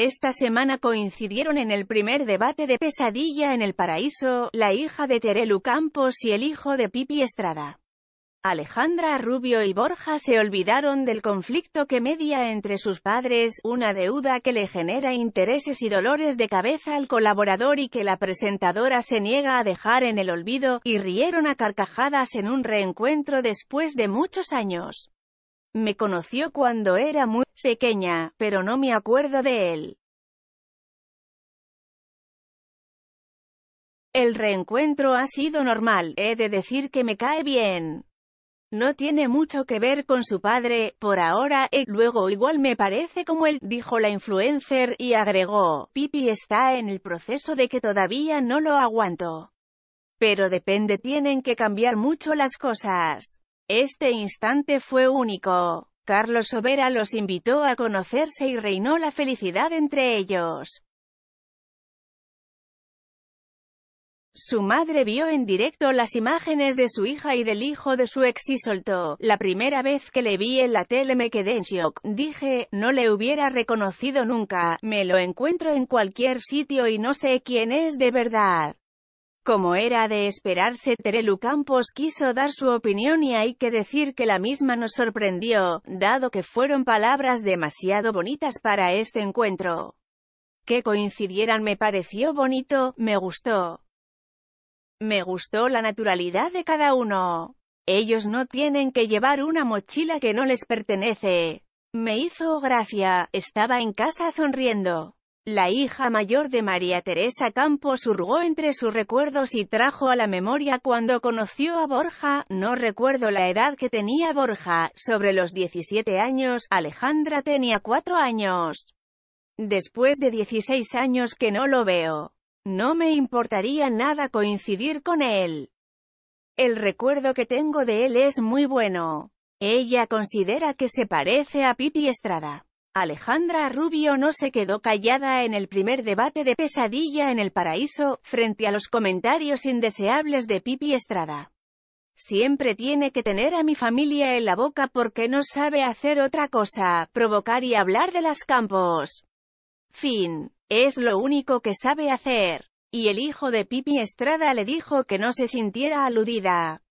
Esta semana coincidieron en el primer debate de Pesadilla en el Paraíso, la hija de Terelu Campos y el hijo de Pipi Estrada. Alejandra Rubio y Borja se olvidaron del conflicto que media entre sus padres, una deuda que le genera intereses y dolores de cabeza al colaborador y que la presentadora se niega a dejar en el olvido, y rieron a carcajadas en un reencuentro después de muchos años. Me conoció cuando era muy pequeña, pero no me acuerdo de él. El reencuentro ha sido normal, he de decir que me cae bien. No tiene mucho que ver con su padre, por ahora, y luego igual me parece como él, dijo la influencer, y agregó, Pipi está en el proceso de que todavía no lo aguanto. Pero depende tienen que cambiar mucho las cosas. Este instante fue único. Carlos Sobera los invitó a conocerse y reinó la felicidad entre ellos. Su madre vio en directo las imágenes de su hija y del hijo de su ex y la primera vez que le vi en la tele me quedé en shock, dije, no le hubiera reconocido nunca, me lo encuentro en cualquier sitio y no sé quién es de verdad. Como era de esperarse, Terelu Campos quiso dar su opinión y hay que decir que la misma nos sorprendió, dado que fueron palabras demasiado bonitas para este encuentro. Que coincidieran me pareció bonito, me gustó. Me gustó la naturalidad de cada uno. Ellos no tienen que llevar una mochila que no les pertenece. Me hizo gracia, estaba en casa sonriendo. La hija mayor de María Teresa Campos hurgó entre sus recuerdos y trajo a la memoria cuando conoció a Borja, no recuerdo la edad que tenía Borja, sobre los 17 años, Alejandra tenía 4 años. Después de 16 años que no lo veo. No me importaría nada coincidir con él. El recuerdo que tengo de él es muy bueno. Ella considera que se parece a Pipi Estrada. Alejandra Rubio no se quedó callada en el primer debate de Pesadilla en el Paraíso, frente a los comentarios indeseables de Pipi Estrada. Siempre tiene que tener a mi familia en la boca porque no sabe hacer otra cosa, provocar y hablar de las campos. Fin. Es lo único que sabe hacer. Y el hijo de Pipi Estrada le dijo que no se sintiera aludida.